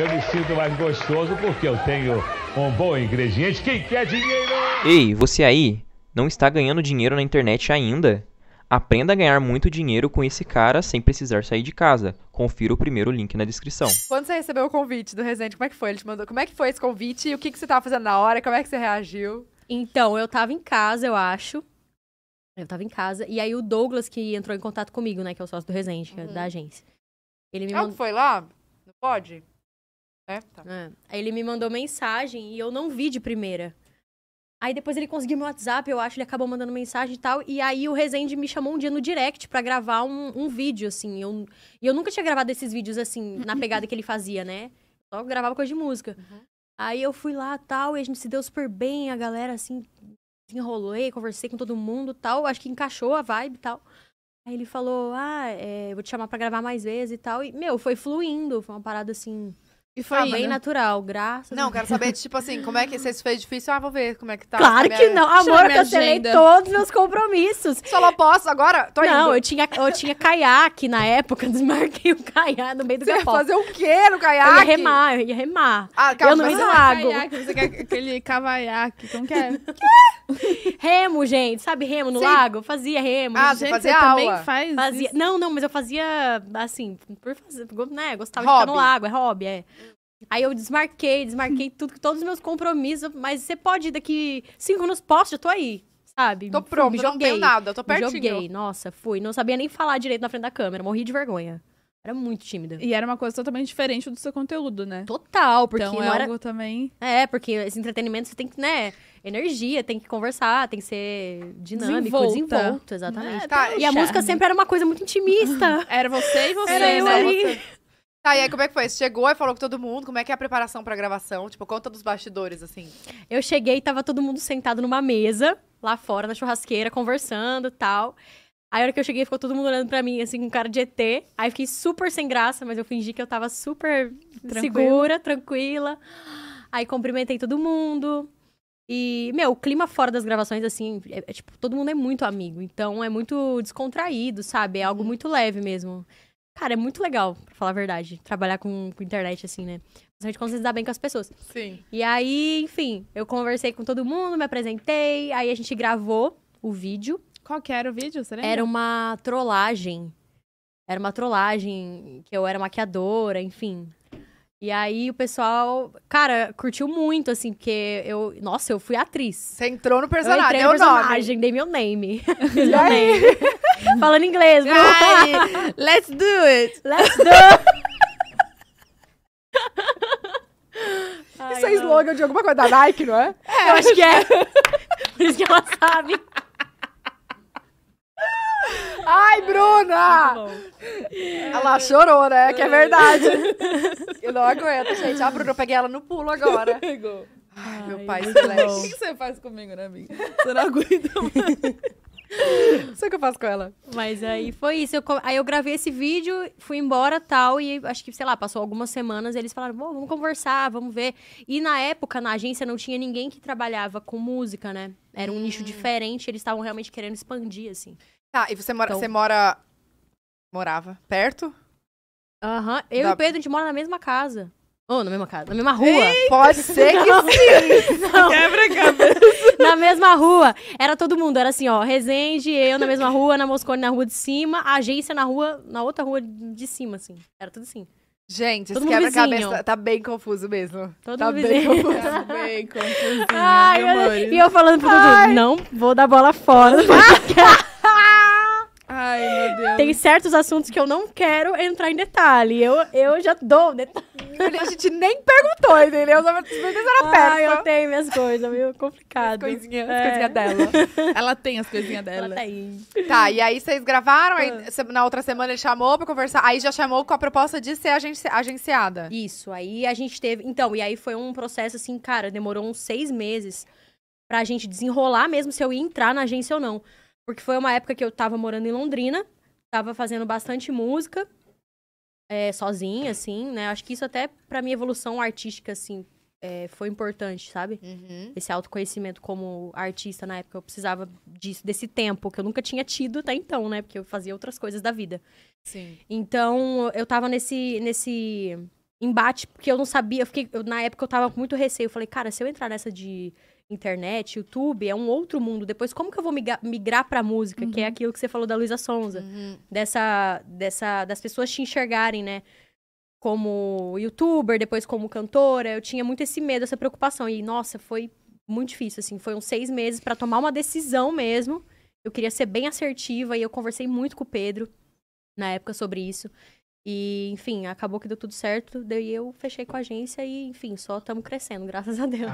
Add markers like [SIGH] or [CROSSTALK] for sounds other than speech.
Eu me sinto mais gostoso porque eu tenho um bom ingrediente. Quem quer dinheiro? Ei, você aí, não está ganhando dinheiro na internet ainda? Aprenda a ganhar muito dinheiro com esse cara sem precisar sair de casa. Confira o primeiro link na descrição. Quando você recebeu o convite do Resende, como é que foi? Ele te mandou. Como é que foi esse convite? O que, que você estava fazendo na hora? Como é que você reagiu? Então, eu estava em casa, eu acho. Eu estava em casa. E aí o Douglas, que entrou em contato comigo, né? Que é o sócio do Resende, é uhum. é da agência. Ele me mandou... É o que foi lá? Não pode? É, tá. É. Aí ele me mandou mensagem e eu não vi de primeira. Aí depois ele conseguiu meu WhatsApp, eu acho, ele acabou mandando mensagem e tal. E aí o Rezende me chamou um dia no direct para gravar um, um, vídeo, assim. E eu, eu nunca tinha gravado esses vídeos, assim, na [LAUGHS] pegada que ele fazia, né? Só gravava coisa de música. Uhum. Aí eu fui lá tal, e a gente se deu super bem, a galera, assim, enrolei, conversei com todo mundo tal. Acho que encaixou a vibe e tal. Aí ele falou, ah, é, vou te chamar pra gravar mais vezes e tal. E, meu, foi fluindo, foi uma parada assim. E foi ah, bem natural, graças Não, quero saber, tipo assim, como é que isso foi fez difícil? Ah, vou ver como é que tá. Claro que não. Amor, eu cancelei todos os meus compromissos. Só não posso agora? Tô não, indo. eu tinha, eu tinha caiaque na época, [LAUGHS] desmarquei o caiaque no meio do você capó. Você ia fazer o quê no caiaque? Eu ia remar, eu ia remar. Ah, calma, eu no meio do lago. Caiaque, você quer aquele cavaiaque, como que é? [LAUGHS] remo, gente, sabe remo no Sim. lago? Eu fazia remo. Ah, gente, fazia você aula. também faz fazia... Não, não, mas eu fazia, assim, por fazer, né, gostava hobby. de ficar no lago, é hobby, é. Aí eu desmarquei, desmarquei [LAUGHS] tudo, todos os meus compromissos, mas você pode ir daqui cinco anos, posso, já tô aí, sabe? Tô pronto, joguei, não tenho nada, tô pertinho. Joguei, nossa, fui. Não sabia nem falar direito na frente da câmera, morri de vergonha. Era muito tímida. E era uma coisa totalmente diferente do seu conteúdo, né? Total, porque então, é era... algo também. É, porque esse entretenimento você tem que, né? Energia, tem que conversar, tem que ser dinâmico, desenvolta. desenvolto, exatamente. É, tá, e a música sempre era uma coisa muito intimista. era você e você, era né? eu né? Tá, e aí como é que foi? Você chegou e falou com todo mundo? Como é que é a preparação pra gravação? Tipo, conta dos bastidores, assim. Eu cheguei e tava todo mundo sentado numa mesa, lá fora, na churrasqueira, conversando e tal. Aí, a hora que eu cheguei, ficou todo mundo olhando pra mim, assim, com cara de ET. Aí, fiquei super sem graça, mas eu fingi que eu tava super segura, tranquila. Aí, cumprimentei todo mundo. E, meu, o clima fora das gravações, assim, é, é, tipo, todo mundo é muito amigo. Então, é muito descontraído, sabe? É algo uhum. muito leve mesmo. Cara, é muito legal, pra falar a verdade, trabalhar com, com internet, assim, né? Principalmente quando você se dá bem com as pessoas. Sim. E aí, enfim, eu conversei com todo mundo, me apresentei, aí a gente gravou o vídeo. Qual que era o vídeo? Você Era uma trollagem. Era uma trollagem que eu era maquiadora, enfim. E aí o pessoal, cara, curtiu muito, assim, porque eu. Nossa, eu fui atriz. Você entrou no personagem, eu entrei no personagem, nome. dei meu name. [LAUGHS] E aí? Falando inglês, bro. Ai, let's do it. Let's do it. [LAUGHS] Ai, Isso é não. slogan de alguma coisa da Nike, não é? É, eu acho que é. [LAUGHS] Por isso que ela sabe. Ai, Bruna! Ela chorou, né? Que é verdade. [LAUGHS] Eu não aguento, gente. Ah, Bruna, eu peguei ela no pulo agora. Pegou. Ai, meu pai, Slash. O que você faz comigo, né, amiga? Você não aguenta, mais o [LAUGHS] que eu faço com ela. Mas aí foi isso. Eu, aí eu gravei esse vídeo, fui embora tal. E acho que, sei lá, passou algumas semanas. eles falaram, bom, vamos conversar, vamos ver. E na época, na agência, não tinha ninguém que trabalhava com música, né? Era um hum. nicho diferente. Eles estavam realmente querendo expandir, assim. Tá, ah, e você mora, então... você mora. Morava perto? Aham. Uhum. Eu da... e o Pedro, a gente mora na mesma casa. Ou na mesma casa, na mesma rua. Eita, Pode ser não. que sim. Quebra a cabeça. na mesma rua. Era todo mundo. Era assim, ó. Resende, eu na mesma rua, na Moscone na rua de cima, a agência na rua, na outra rua de cima, assim. Era tudo assim. Gente, todo esse quebra-cabeça tá bem confuso mesmo. Todo tá bem vizinho. confuso. Tá bem confuso. Ai, eu, e eu falando pro Dudu, não vou dar bola fora. Ai, meu Deus. Tem certos assuntos que eu não quero entrar em detalhe. Eu, eu já dou detalhe a gente nem perguntou, entendeu? As perguntas eram perto. Ah, eu tenho minhas coisas, meio complicado. coisinha, é. coisinha dela. Ela tem as coisinhas dela. Ela tem. Tá, e aí vocês gravaram, aí, ah. na outra semana ele chamou pra conversar, aí já chamou com a proposta de ser agenci agenciada. Isso, aí a gente teve... Então, e aí foi um processo assim, cara, demorou uns seis meses pra gente desenrolar mesmo se eu ia entrar na agência ou não. Porque foi uma época que eu tava morando em Londrina, tava fazendo bastante música é, sozinha, assim, né? Acho que isso até pra minha evolução artística, assim, é, foi importante, sabe? Uhum. Esse autoconhecimento como artista na época, eu precisava disso, desse tempo que eu nunca tinha tido até então, né? Porque eu fazia outras coisas da vida. Sim. Então, eu tava nesse, nesse embate, porque eu não sabia, eu fiquei, eu, na época eu tava com muito receio. Eu falei, cara, se eu entrar nessa de internet, YouTube, é um outro mundo. Depois, como que eu vou migrar pra música? Uhum. Que é uhum. aquilo que você falou da Luísa Sonza. Uhum. Dessa, dessa... Das pessoas te enxergarem, né? Como youtuber, depois como cantora. Eu tinha muito esse medo, essa preocupação. E, nossa, foi muito difícil, assim. uns seis meses para tomar uma decisão mesmo. Eu queria ser bem assertiva e eu conversei muito com o Pedro na época sobre isso. E, enfim, acabou que deu tudo certo, daí eu fechei com a agência e, enfim, só estamos crescendo, [LAUGHS] graças a Deus.